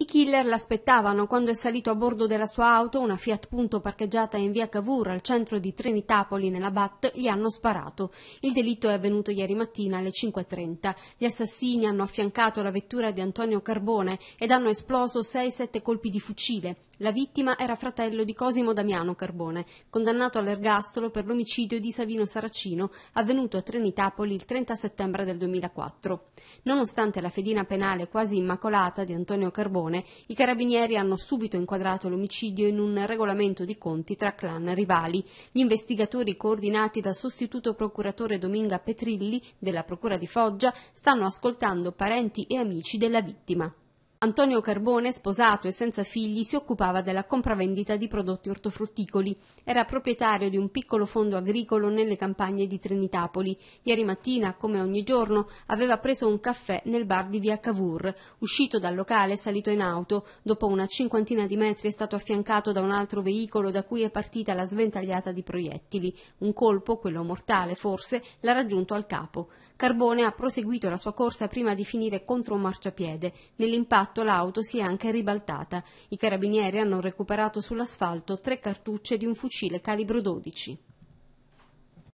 I killer l'aspettavano quando è salito a bordo della sua auto, una Fiat Punto parcheggiata in via Cavour al centro di Trenitapoli nella BAT, gli hanno sparato. Il delitto è avvenuto ieri mattina alle 5.30. Gli assassini hanno affiancato la vettura di Antonio Carbone ed hanno esploso 6-7 colpi di fucile. La vittima era fratello di Cosimo Damiano Carbone, condannato all'ergastolo per l'omicidio di Savino Saracino avvenuto a Trenitapoli il 30 settembre del 2004. Nonostante la fedina penale quasi immacolata di Antonio Carbone, i carabinieri hanno subito inquadrato l'omicidio in un regolamento di conti tra clan rivali. Gli investigatori coordinati dal sostituto procuratore Dominga Petrilli della Procura di Foggia stanno ascoltando parenti e amici della vittima. Antonio Carbone, sposato e senza figli, si occupava della compravendita di prodotti ortofrutticoli. Era proprietario di un piccolo fondo agricolo nelle campagne di Trinitapoli. Ieri mattina, come ogni giorno, aveva preso un caffè nel bar di via Cavour. Uscito dal locale salito in auto. Dopo una cinquantina di metri è stato affiancato da un altro veicolo da cui è partita la sventagliata di proiettili. Un colpo, quello mortale forse, l'ha raggiunto al capo. Carbone ha proseguito la sua corsa prima di finire contro un marciapiede. Nell'impatto fatto l'auto si è anche ribaltata. I carabinieri hanno recuperato sull'asfalto tre cartucce di un fucile calibro 12.